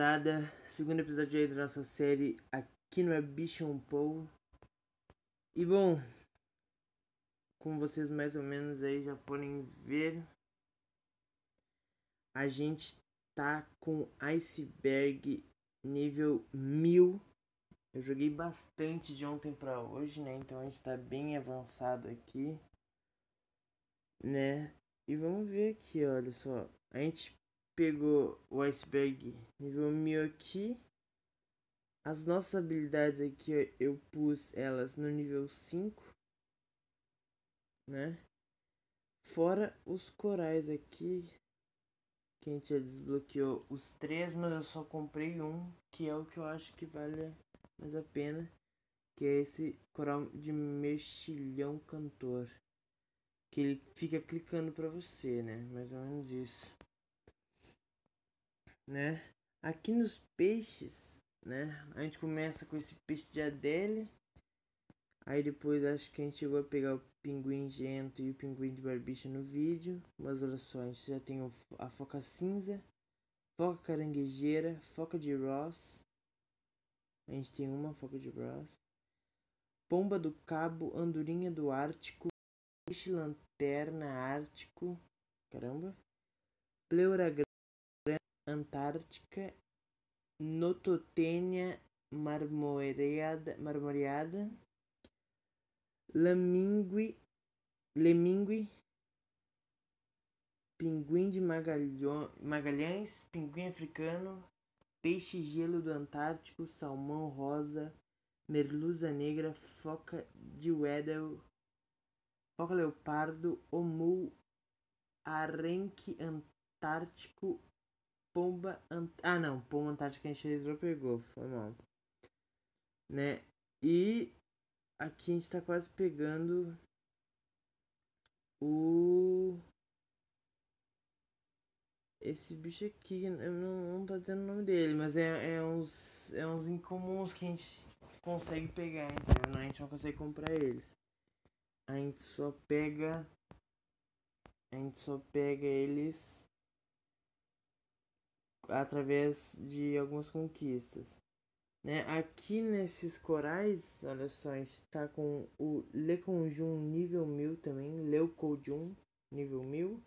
gurizada, segundo episódio aí da nossa série aqui no Ambition Paul. E bom, como vocês mais ou menos aí já podem ver, a gente tá com iceberg nível 1000. Eu joguei bastante de ontem para hoje, né? Então a gente tá bem avançado aqui, né? E vamos ver aqui, olha só. A gente pegou o iceberg nível 1000 aqui. As nossas habilidades aqui eu pus elas no nível 5, né? Fora os corais aqui, que a gente já desbloqueou os três, mas eu só comprei um, que é o que eu acho que vale mais a pena, que é esse coral de mexilhão cantor, que ele fica clicando pra você, né? Mais ou menos isso né? Aqui nos peixes, né? A gente começa com esse peixe de Adélia. Aí depois acho que a gente chegou a pegar o pinguim gento e o pinguim de barbicha no vídeo. Mas olha só, a gente já tem a foca cinza, foca caranguejeira, foca de Ross. A gente tem uma foca de Ross. Pomba do Cabo, andorinha do Ártico, peixe lanterna ártico. Caramba. pleura. Antártica, Nototênia marmoreada, Lamingue, Lemingue, Pinguim de Magalhão, Magalhães, Pinguim africano, Peixe-gelo do Antártico, Salmão rosa, Merluza negra, Foca de Weddell, Foca leopardo, Omul, Arenque antártico, pomba. Ant... Ah, não, pomba antártica enxerida pegou, foi mal. Né? E aqui a gente tá quase pegando o. Esse bicho aqui, eu não, não tô dizendo o nome dele, mas é, é, uns, é uns incomuns que a gente consegue pegar, entendeu? A gente não consegue comprar eles. A gente só pega. A gente só pega eles através de algumas conquistas. Né? Aqui nesses corais, olha só, a gente está com o Le Conjun nível 1000 também, Leucodium nível 1000,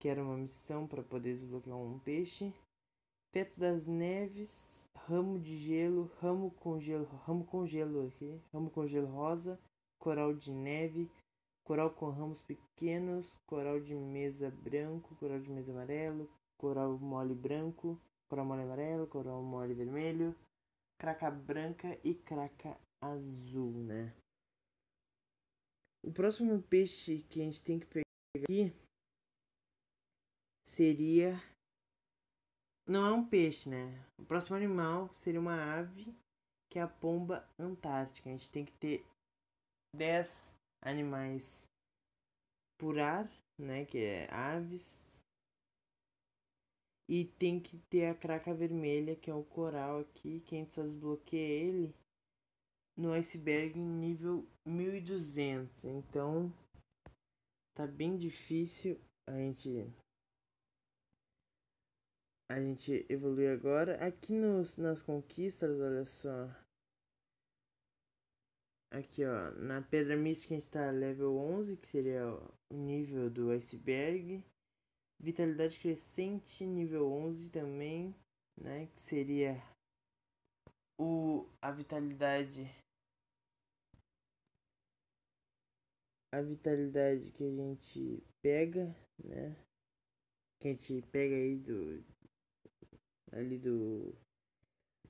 que era uma missão para poder desbloquear um peixe. Teto das Neves, Ramo de Gelo, Ramo com Gelo, Ramo com Gelo aqui, Ramo com Gelo Rosa, Coral de Neve, Coral com ramos pequenos, coral de mesa branco, coral de mesa amarelo, coral mole branco, coral mole amarelo, coral mole vermelho, craca branca e craca azul, né? O próximo peixe que a gente tem que pegar aqui seria. Não é um peixe, né? O próximo animal seria uma ave, que é a pomba antártica. A gente tem que ter 10 animais por ar, né? Que é aves, e tem que ter a craca vermelha, que é o coral aqui, que a gente só desbloqueia ele no iceberg nível 1200. Então, tá bem difícil a gente a gente evoluir agora. Aqui nos, nas conquistas, olha só. Aqui, ó, na Pedra Mística a gente tá level 11, que seria o nível do iceberg. Vitalidade crescente nível 11 também, né, que seria o a vitalidade a vitalidade que a gente pega, né? Que a gente pega aí do ali do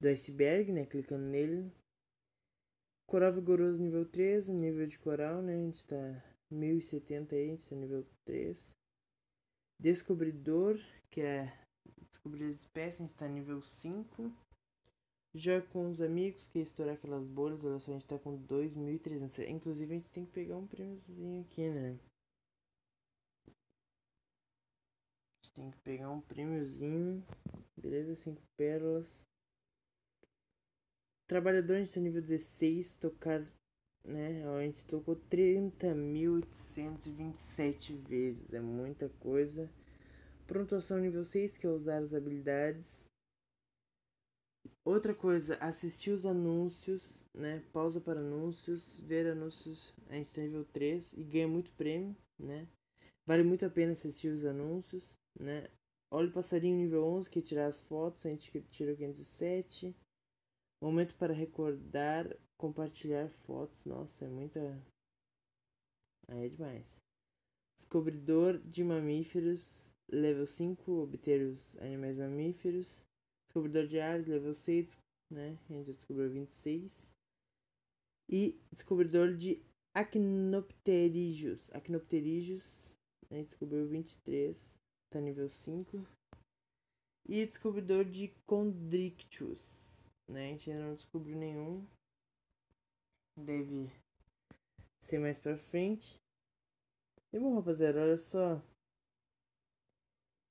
do iceberg, né? Clicando nele. Coral vigoroso nível 3, nível de coral, né? A gente tá 1070 aí, a gente tá nível 3. Descobridor, que é descobrir as espécies, a gente tá nível 5. Já com os amigos, que é estourar aquelas bolhas, olha só, a gente tá com 2.300. Inclusive, a gente tem que pegar um prêmiozinho aqui, né? A gente tem que pegar um prêmiozinho. Beleza, 5 pérolas. Trabalhador, a gente tá nível 16. Tocar né? A gente tocou 30.827 vezes, é muita coisa. Prontuação nível 6, que é usar as habilidades. Outra coisa, assistir os anúncios, né? Pausa para anúncios, ver anúncios, a gente tem tá nível 3 e ganha muito prêmio, né? Vale muito a pena assistir os anúncios, né? Olha o passarinho nível 11, que é tirar as fotos, a gente tira 507. Momento para recordar compartilhar fotos. Nossa, é muita. Aí é demais. Descobridor de mamíferos, level 5, obter os animais mamíferos. Descobridor de aves, level 6, né? A gente já descobriu 26. E descobridor de Acnopterígios. Acnopterígios, a gente descobriu 23, tá nível 5. E descobridor de Condrictus, né? A gente ainda não descobriu nenhum, deve ser mais pra frente. E bom, rapaziada, olha só.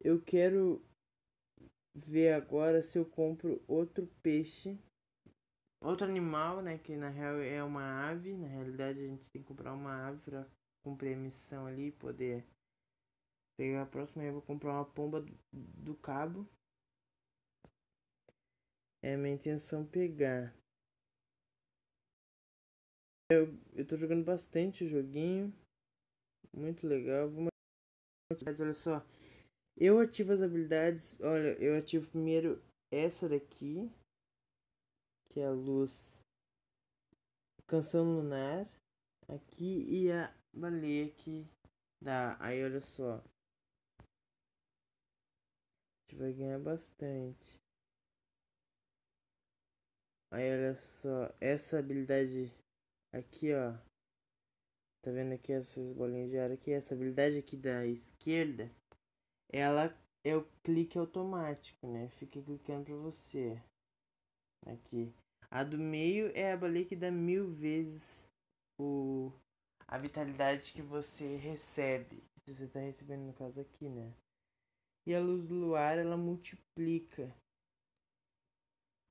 Eu quero ver agora se eu compro outro peixe. Outro animal, né? Que na real é uma ave. Na realidade, a gente tem que comprar uma ave pra cumprir a missão ali e poder pegar a próxima. Eu vou comprar uma pomba do, do cabo. É minha intenção pegar. Eu, eu tô jogando bastante o joguinho. Muito legal. Vou mostrar. Olha só. Eu ativo as habilidades. Olha, eu ativo primeiro essa daqui. Que é a luz. Canção lunar. Aqui e a baleia que dá. Aí olha só. A gente vai ganhar bastante. Aí olha só. Essa habilidade Aqui, ó. Tá vendo aqui essas bolinhas de ar aqui? Essa habilidade aqui da esquerda, ela é o clique automático, né? Fica clicando pra você. Aqui. A do meio é a baleia que dá mil vezes o, a vitalidade que você recebe. Que você tá recebendo no caso aqui, né? E a luz do luar, ela multiplica.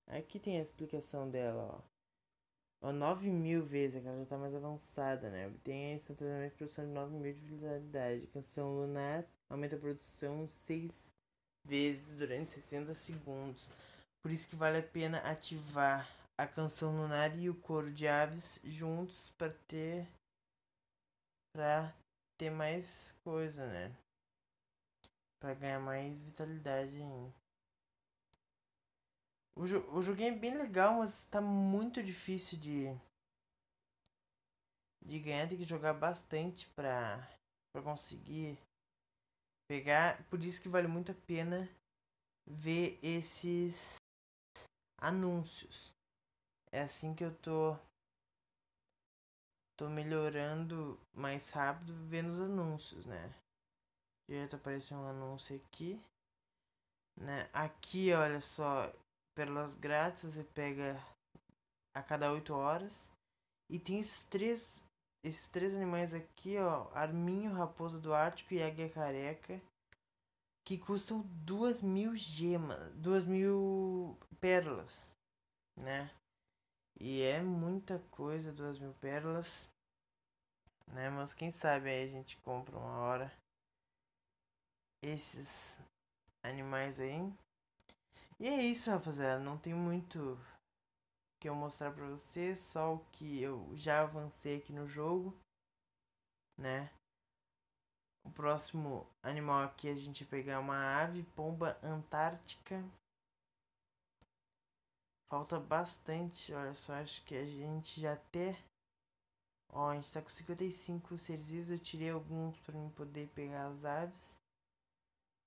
Aqui tem a explicação dela, ó. Ou 9 mil vezes, aquela já tá mais avançada, né? Obtenha instantaneamente produção de 9 mil de vitalidade. Canção lunar aumenta a produção 6 vezes durante 60 segundos. Por isso que vale a pena ativar a canção lunar e o coro de aves juntos para ter para ter mais coisa, né? Para ganhar mais vitalidade ainda. O, jo o joguinho é bem legal, mas tá muito difícil de, de ganhar. Tem que jogar bastante pra, pra conseguir pegar. Por isso que vale muito a pena ver esses anúncios. É assim que eu tô tô melhorando mais rápido vendo os anúncios, né? Direto apareceu um anúncio aqui, né? Aqui, olha só, pérolas grátis, você pega a cada 8 horas. E tem esses três, esses três animais aqui, ó, arminho, raposa do ártico e águia careca, que custam 2 mil gemas, duas mil pérolas, né? E é muita coisa, 2 mil pérolas, né? Mas quem sabe aí a gente compra uma hora esses animais aí. E é isso, rapaziada. Não tem muito que eu mostrar pra vocês, só o que eu já avancei aqui no jogo, né? O próximo animal aqui é a gente vai pegar uma ave, pomba antártica. Falta bastante, olha só, acho que a gente já até... Ó, a gente tá com 55 seres vivos, eu tirei alguns pra mim poder pegar as aves.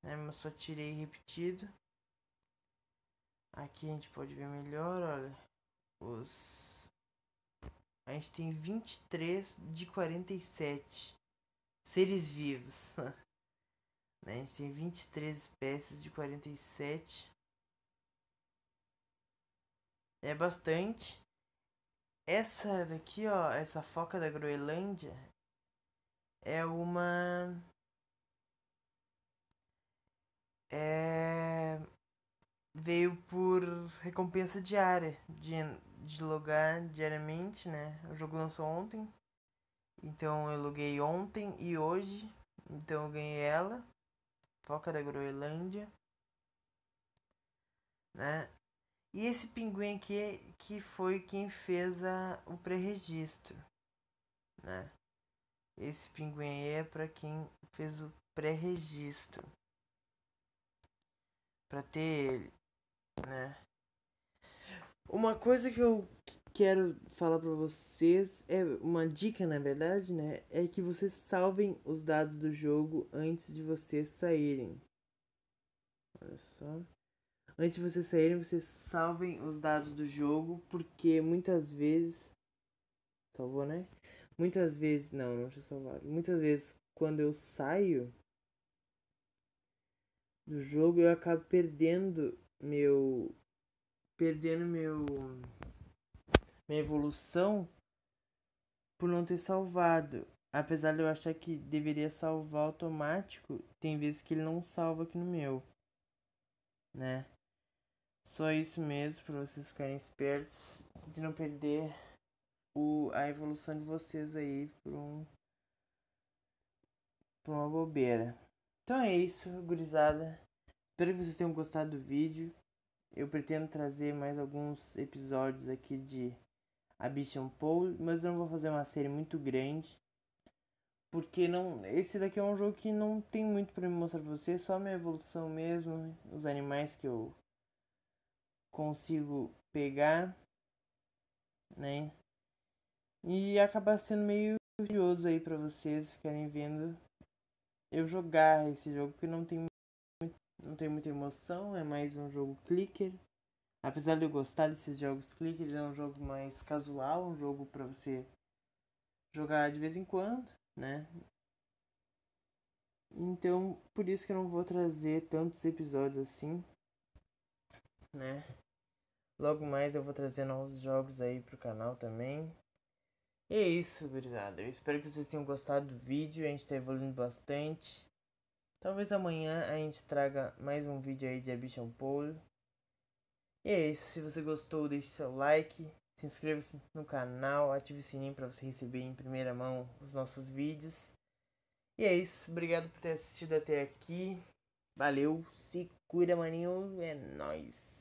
Né, mas só tirei repetido. Aqui a gente pode ver melhor, olha. Os... A gente tem 23 de 47 seres vivos. Né? A gente tem 23 espécies de 47. É bastante. Essa daqui, ó, essa foca da Groenlândia é uma. É veio por recompensa diária de, de logar diariamente, né? O jogo lançou ontem, então eu loguei ontem e hoje, então eu ganhei ela, Foca da Groenlândia, né? E esse pinguim aqui que foi quem fez a, o pré-registro, né? Esse pinguim aí é para quem fez o pré-registro para ter ele né? Uma coisa que eu quero falar para vocês é uma dica, na verdade, né? É que vocês salvem os dados do jogo antes de vocês saírem. Olha só. Antes de vocês saírem, vocês salvem os dados do jogo, porque muitas vezes salvou, né? Muitas vezes, não, não tinha salvado. Muitas vezes quando eu saio do jogo, eu acabo perdendo meu perdendo meu minha evolução por não ter salvado. Apesar de eu achar que deveria salvar automático, tem vezes que ele não salva aqui no meu. Né? Só isso mesmo, para vocês ficarem espertos de não perder o, a evolução de vocês aí por um por uma bobeira. Então é isso, gurizada. Espero que vocês tenham gostado do vídeo. Eu pretendo trazer mais alguns episódios aqui de Abishon Paul, mas eu não vou fazer uma série muito grande. Porque não, esse daqui é um jogo que não tem muito para me mostrar pra vocês, só minha evolução mesmo, os animais que eu consigo pegar, né? E acabar sendo meio curioso aí para vocês ficarem vendo eu jogar esse jogo, porque não tem não tem muita emoção, é mais um jogo clicker. Apesar de eu gostar desses jogos clicker, é um jogo mais casual, um jogo para você jogar de vez em quando, né? Então, por isso que eu não vou trazer tantos episódios assim, né? Logo mais eu vou trazer novos jogos aí pro canal também. E é isso, gurizada. Eu espero que vocês tenham gostado do vídeo. A gente tá evoluindo bastante. Talvez amanhã a gente traga mais um vídeo aí de Abichan Polo. E é isso, se você gostou, deixe seu like, se inscreva-se no canal, ative o sininho para você receber em primeira mão os nossos vídeos. E é isso, obrigado por ter assistido até aqui. Valeu, se cuida, maninho, é nóis.